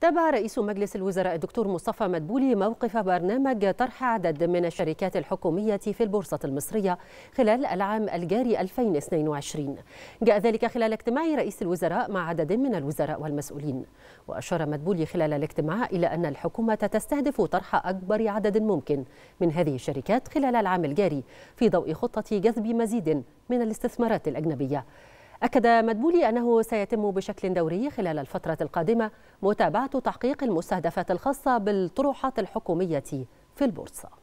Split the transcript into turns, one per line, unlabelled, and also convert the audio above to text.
تابع رئيس مجلس الوزراء الدكتور مصطفى مدبولي موقف برنامج طرح عدد من الشركات الحكومية في البورصة المصرية خلال العام الجاري 2022 جاء ذلك خلال اجتماع رئيس الوزراء مع عدد من الوزراء والمسؤولين وأشار مدبولي خلال الاجتماع إلى أن الحكومة تستهدف طرح أكبر عدد ممكن من هذه الشركات خلال العام الجاري في ضوء خطة جذب مزيد من الاستثمارات الأجنبية أكد مدبولي أنه سيتم بشكل دوري خلال الفترة القادمة متابعة تحقيق المستهدفات الخاصة بالطروحات الحكومية في البورصة